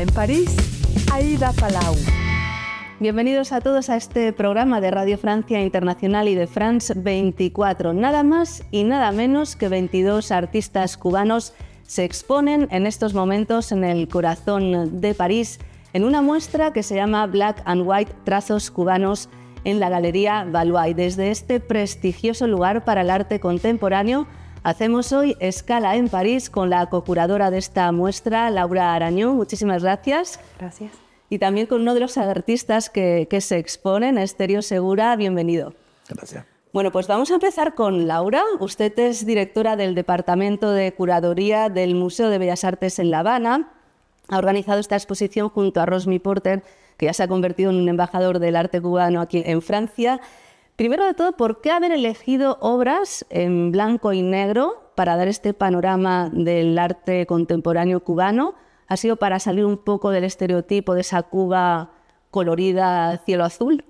en París, Aida Palau. Bienvenidos a todos a este programa de Radio Francia Internacional y de France 24. Nada más y nada menos que 22 artistas cubanos se exponen en estos momentos en el corazón de París en una muestra que se llama Black and White Trazos Cubanos en la Galería Valois. Desde este prestigioso lugar para el arte contemporáneo, Hacemos hoy escala en París con la co-curadora de esta muestra, Laura Arañón. Muchísimas gracias. Gracias. Y también con uno de los artistas que, se exponen, Estéreo Segura. Bienvenido. Gracias. Bueno, pues vamos a empezar con Laura. Usted es directora del Departamento de Curaduría del Museo de Bellas Artes en La Habana. Ha organizado esta exposición junto a Rosmi Porter, que ya se ha convertido en un embajador del arte cubano aquí en Francia. Primero de todo, ¿por qué haber elegido obras en blanco y negro para dar este panorama del arte contemporáneo cubano? ¿Ha sido para salir un poco del estereotipo de esa Cuba colorida cielo azul?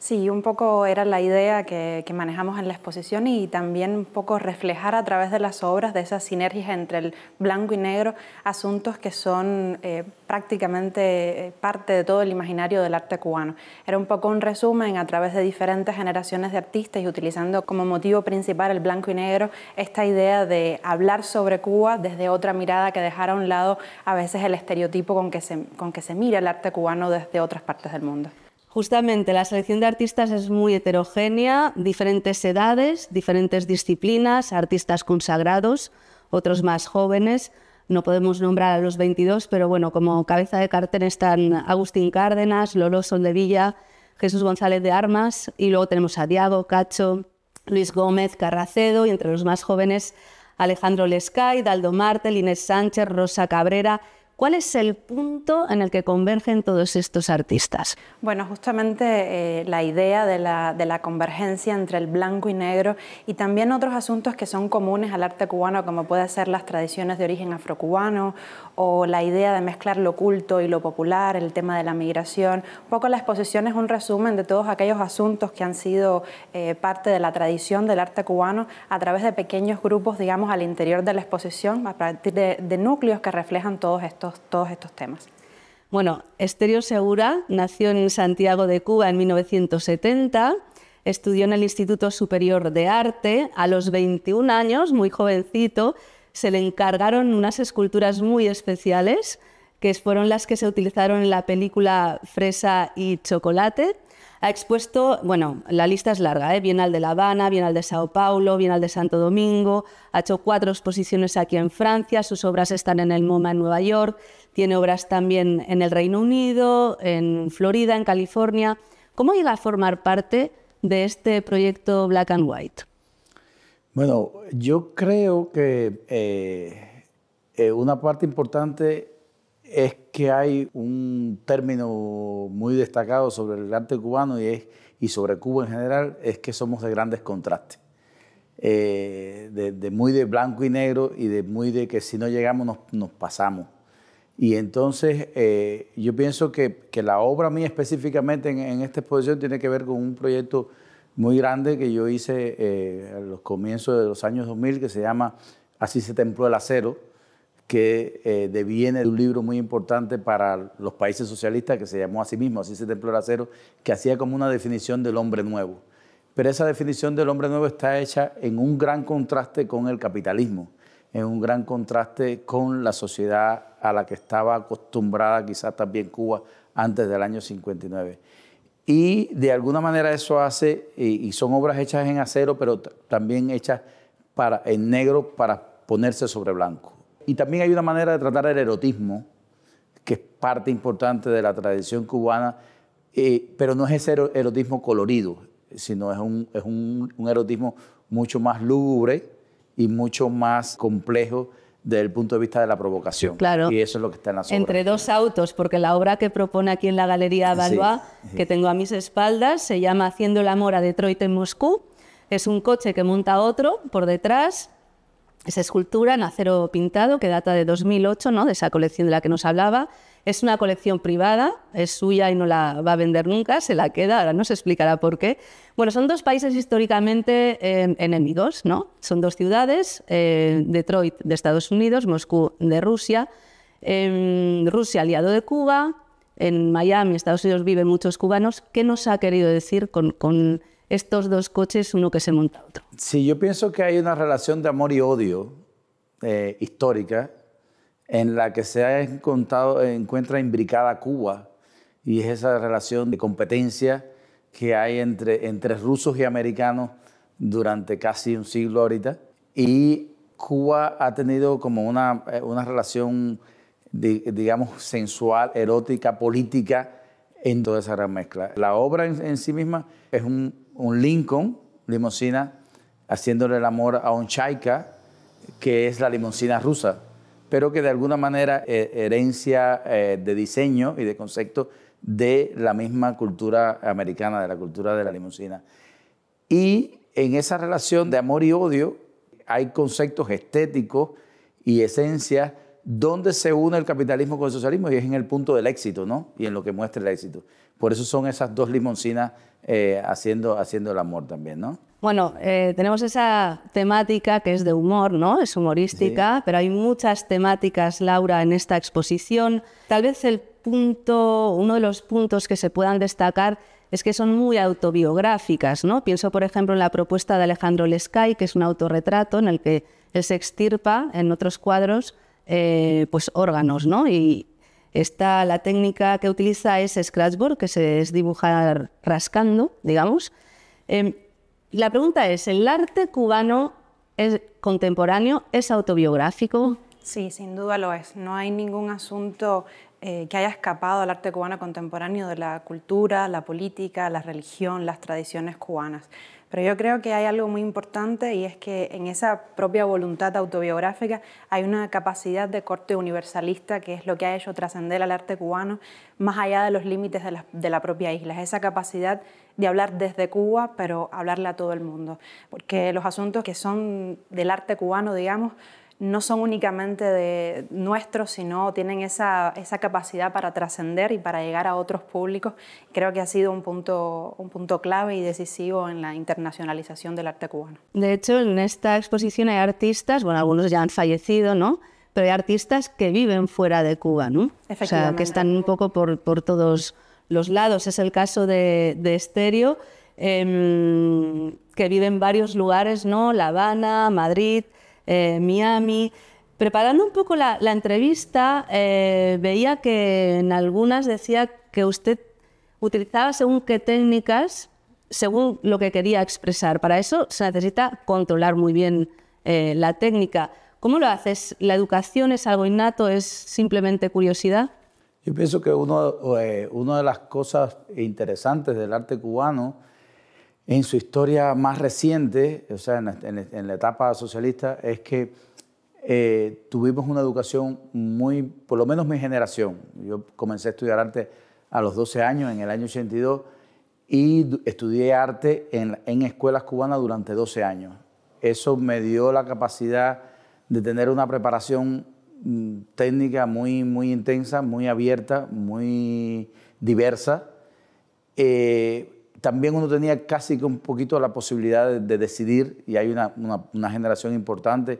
Sí, un poco era la idea que, manejamos en la exposición y también un poco reflejar a través de las obras, de esas sinergias entre el blanco y negro, asuntos que son eh, prácticamente eh, parte de todo el imaginario del arte cubano. Era un poco un resumen a través de diferentes generaciones de artistas y utilizando como motivo principal el blanco y negro esta idea de hablar sobre Cuba desde otra mirada que dejara a un lado a veces el estereotipo con que se mira el arte cubano desde otras partes del mundo. Justamente, la selección de artistas es muy heterogénea, diferentes edades, diferentes disciplinas, artistas consagrados, otros más jóvenes. No podemos nombrar a los 22, pero bueno, como cabeza de cartel están Agustín Cárdenas, Lolo Soldevilla, Jesús González de Armas y luego tenemos a Diago, Cacho, Luis Gómez, Carracedo y entre los más jóvenes Alejandro Lescay, Daldo Martel, Inés Sánchez, Rosa Cabrera, ¿Cuál es el punto en el que convergen todos estos artistas? Bueno, justamente eh, la idea de la, convergencia entre el blanco y negro y también otros asuntos que son comunes al arte cubano, como puede ser las tradiciones de origen afrocubano o la idea de mezclar lo culto y lo popular, el tema de la migración. Un poco la exposición es un resumen de todos aquellos asuntos que han sido eh, parte de la tradición del arte cubano a través de pequeños grupos, digamos, al interior de la exposición, a partir de núcleos que reflejan todos estos todos estos temas. Bueno, Estéreo Segura nació en Santiago de Cuba en 1970, estudió en el Instituto Superior de Arte, a los 21 años, muy jovencito, se le encargaron unas esculturas muy especiales, que fueron las que se utilizaron en la película Fresa y Chocolate, ha expuesto, bueno, la lista es larga, ¿eh? Bienal de La Habana, Bienal de Sao Paulo, Bienal de Santo Domingo, ha hecho cuatro exposiciones aquí en Francia, sus obras están en el MoMA en Nueva York, tiene obras también en el Reino Unido, en Florida, en California. ¿Cómo llega a formar parte de este proyecto Black and White? Bueno, yo creo que eh, eh, una parte importante es que hay un término muy destacado sobre el arte cubano y, es, y sobre Cuba en general, es que somos de grandes contrastes. Eh, de, muy de blanco y negro y de muy de que si no llegamos nos, pasamos. Y entonces eh, yo pienso que, la obra mía específicamente en, esta exposición tiene que ver con un proyecto muy grande que yo hice eh, a los comienzos de los años 2000 que se llama Así se templó el acero, que eh, deviene de un libro muy importante para los países socialistas que se llamó a sí mismo, así se templó el acero, que hacía como una definición del hombre nuevo. Pero esa definición del hombre nuevo está hecha en un gran contraste con el capitalismo, en un gran contraste con la sociedad a la que estaba acostumbrada quizás también Cuba antes del año 59. Y de alguna manera eso hace, y son obras hechas en acero, pero también hechas para, en negro para ponerse sobre blanco. Y también hay una manera de tratar el erotismo, que es parte importante de la tradición cubana, eh, pero no es ese erotismo colorido, sino es un, erotismo mucho más lúgubre y mucho más complejo desde el punto de vista de la provocación. Claro. Y eso es lo que está en la obra. Entre dos autos, porque la obra que propone aquí en la Galería Valois, que tengo a mis espaldas, se llama Haciendo el amor a Detroit en Moscú. Es un coche que monta otro por detrás esa escultura en acero pintado que data de 2008, ¿no? de esa colección de la que nos hablaba, es una colección privada, es suya y no la va a vender nunca, se la queda, ahora no se explicará por qué. Bueno, son dos países históricamente eh, enemigos, ¿no? Son dos ciudades, eh, Detroit de Estados Unidos, Moscú de Rusia, em, Rusia aliado de Cuba, en Miami, Estados Unidos, viven muchos cubanos. ¿Qué nos ha querido decir con estos dos coches, uno que se monta otro. Sí, yo pienso que hay una relación de amor y odio eh, histórica en la que se ha encontrado, encuentra imbricada Cuba y es esa relación de competencia que hay entre, entre rusos y americanos durante casi un siglo ahorita. Y Cuba ha tenido como una, eh, una relación, de, digamos, sensual, erótica, política en toda esa gran mezcla. La obra en sí misma es un un Lincoln, limusina haciéndole el amor a un Chaika, que es la limusina rusa, pero que de alguna manera eh, herencia eh, de diseño y de concepto de la misma cultura americana, de la cultura de la limusina Y en esa relación de amor y odio hay conceptos estéticos y esencias dónde se une el capitalismo con el socialismo y es en el punto del éxito, ¿no? Y en lo que muestra el éxito. Por eso son esas dos limoncinas eh, haciendo, haciendo el amor también, ¿no? Bueno, eh, tenemos esa temática que es de humor, ¿no? Es humorística, pero hay muchas temáticas, Laura, en esta exposición. Tal vez el punto, uno de los puntos que se puedan destacar es que son muy autobiográficas, ¿no? Pienso, por ejemplo, en la propuesta de Alejandro Lescay, que es un autorretrato en el que él se extirpa en otros cuadros eh, pues órganos, ¿no? Y esta, la técnica que utiliza es scratchboard, que se, es dibujar rascando, digamos. Em, la pregunta es, ¿el arte cubano es contemporáneo es autobiográfico? Sí, sin duda lo es. No hay ningún asunto eh, que haya escapado al arte cubano contemporáneo de la cultura, la política, la religión, las tradiciones cubanas. Pero yo creo que hay algo muy importante y es que en esa propia voluntad autobiográfica hay una capacidad de corte universalista que es lo que ha hecho trascender al arte cubano más allá de los límites de la, propia isla. Es esa capacidad de hablar desde Cuba, pero hablarle a todo el mundo. Porque los asuntos que son del arte cubano, digamos, no son únicamente de nuestros, sino tienen esa, capacidad para trascender y para llegar a otros públicos. Creo que ha sido un punto, un punto clave y decisivo en la internacionalización del arte cubano. De hecho, en esta exposición hay artistas, bueno, algunos ya han fallecido, ¿no? Pero hay artistas que viven fuera de Cuba, ¿no? O sea, que están un poco por, todos los lados. Es el caso de, de Estéreo, em, que vive en varios lugares, ¿no? La Habana, Madrid. Eh, Miami. Preparando un poco la, entrevista, eh, veía que en algunas decía que usted utilizaba según qué técnicas, según lo que quería expresar. Para eso se necesita controlar muy bien eh, la técnica. ¿Cómo lo haces? ¿La educación es algo innato? ¿Es simplemente curiosidad? Yo pienso que una de las cosas interesantes del arte cubano en su historia más reciente, o sea, en, la etapa socialista, es que eh, tuvimos una educación muy, por lo menos mi generación, yo comencé a estudiar arte a los 12 años, en el año 82, y estudié arte en, en escuelas cubanas durante 12 años. Eso me dio la capacidad de tener una preparación mm, técnica muy, muy intensa, muy abierta, muy diversa. Eh, también uno tenía casi que un poquito la posibilidad de, decidir, y hay una, generación importante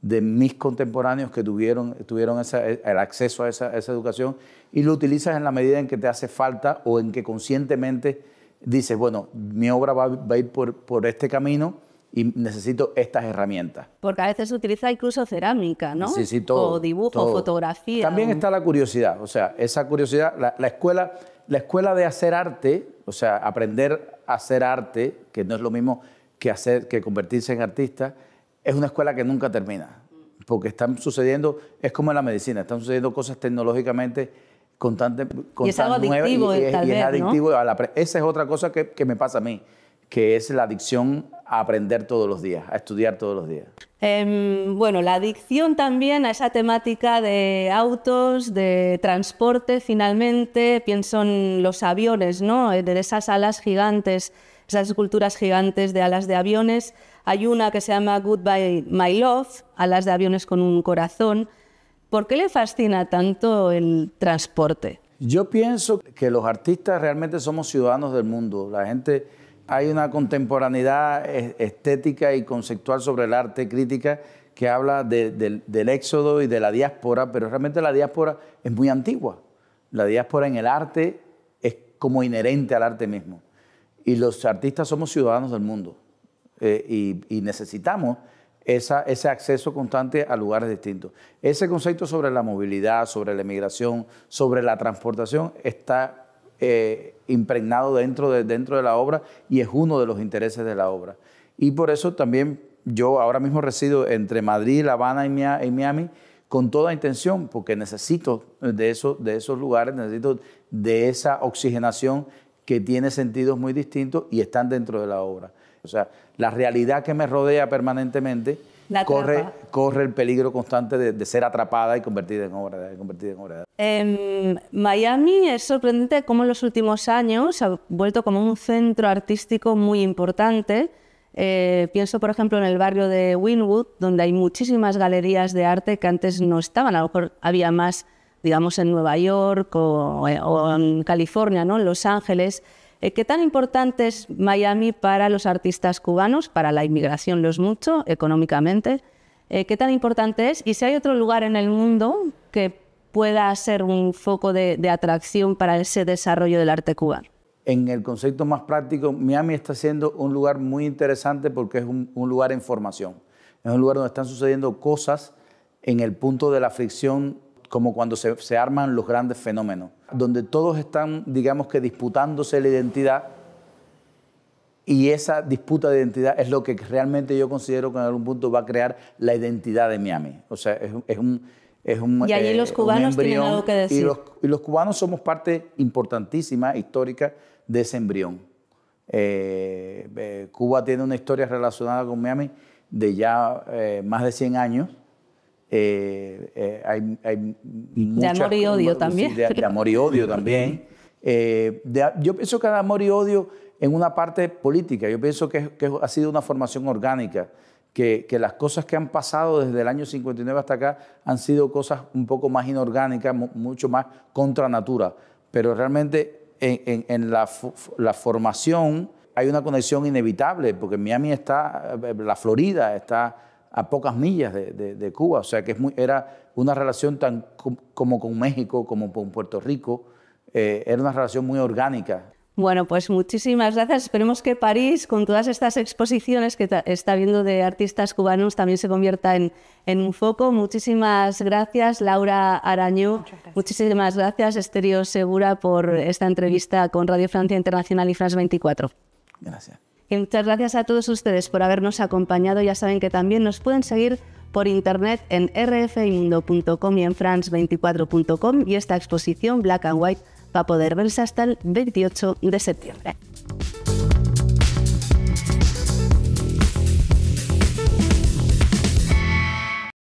de mis contemporáneos que tuvieron, tuvieron e, el acceso a esa, educación y lo utilizas en la medida en que te hace falta o en que conscientemente dices, bueno, mi obra va, a ir por, este camino y necesito estas herramientas. Porque a veces se utiliza incluso cerámica, ¿no? Sí, todo. O dibujo, fotografía. También está la curiosidad, o sea, esa curiosidad, escuela la escuela de hacer arte o sea, aprender a hacer arte, que no es lo mismo que, hacer, que convertirse en artista, es una escuela que nunca termina, porque están sucediendo, es como en la medicina, están sucediendo cosas tecnológicamente constantes. y es algo adictivo, y, esa es otra cosa que me pasa a mí, que es la adicción a aprender todos los días, a estudiar todos los días? Em, bueno, la adicción también a esa temática de autos, de transporte, finalmente, pienso en los aviones, ¿no? De esas alas gigantes, esas esculturas gigantes de alas de aviones. Hay una que se llama Goodbye My Love, alas de aviones con un corazón. ¿Por qué le fascina tanto el transporte? Yo pienso que los artistas realmente somos ciudadanos del mundo. La gente hay una contemporaneidad estética y conceptual sobre el arte crítica que habla del éxodo y de la diáspora, pero realmente la diáspora es muy antigua. La diáspora en el arte es como inherente al arte mismo. Y los artistas somos ciudadanos del mundo eh, y, necesitamos ese acceso constante a lugares distintos. Ese concepto sobre la movilidad, sobre la emigración, sobre la transportación, está eh, impregnado dentro de, dentro de la obra y es uno de los intereses de la obra. Y por eso también yo ahora mismo resido entre Madrid, La Habana y Miami con toda intención, porque necesito de, de esos lugares, necesito de esa oxigenación que tiene sentidos muy distintos y están dentro de la obra. O sea, la realidad que me rodea permanentemente corre, corre el peligro constante de, de, ser atrapada y convertida en obra. Convertida en obra. Em, Miami es sorprendente cómo en los últimos años ha vuelto como un centro artístico muy importante. Eh, pienso, por ejemplo, en el barrio de Winwood, donde hay muchísimas galerías de arte que antes no estaban. A lo mejor había más, digamos, en Nueva York o, en California, ¿no? en Los Ángeles. Eh, ¿Qué tan importante es Miami para los artistas cubanos? Para la inmigración lo es mucho, económicamente. Eh, ¿Qué tan importante es? Y si hay otro lugar en el mundo que pueda ser un foco de, atracción para ese desarrollo del arte cubano. En el concepto más práctico, Miami está siendo un lugar muy interesante porque es un, un lugar en formación. Es un lugar donde están sucediendo cosas en el punto de la fricción como cuando se, arman los grandes fenómenos, donde todos están, digamos que, disputándose la identidad y esa disputa de identidad es lo que realmente yo considero que en algún punto va a crear la identidad de Miami. O sea, es, es un... Es un, y allí los eh, cubanos tienen algo que decir. Y los, cubanos somos parte importantísima, histórica, de ese embrión. Eh, eh, Cuba tiene una historia relacionada con Miami de ya más de 100 años eh, hay, hay de amor y odio también. De, amor y odio también. Eh, yo pienso que el amor y odio en una parte política, yo pienso que, ha sido una formación orgánica, que, las cosas que han pasado desde el año 59 hasta acá han sido cosas un poco más inorgánicas, mucho más contra natura, pero realmente en, la, la formación hay una conexión inevitable, porque Miami está, eh, la Florida está a pocas millas de, Cuba, o sea que muy, era una relación tan como con México, como con Puerto Rico, eh, era una relación muy orgánica. Bueno, pues muchísimas gracias. Esperemos que París, con todas estas exposiciones que está viendo de artistas cubanos, también se convierta en, en un foco. Muchísimas gracias, Laura Arañú. Muchísimas gracias, Estéreo Segura, por esta entrevista con Radio Francia Internacional y France 24. Gracias muchas gracias a todos ustedes por habernos acompañado. Ya saben que también nos pueden seguir por internet en rfimundo.com y en france24.com y esta exposición Black and White va a poder verse hasta el 28 de septiembre.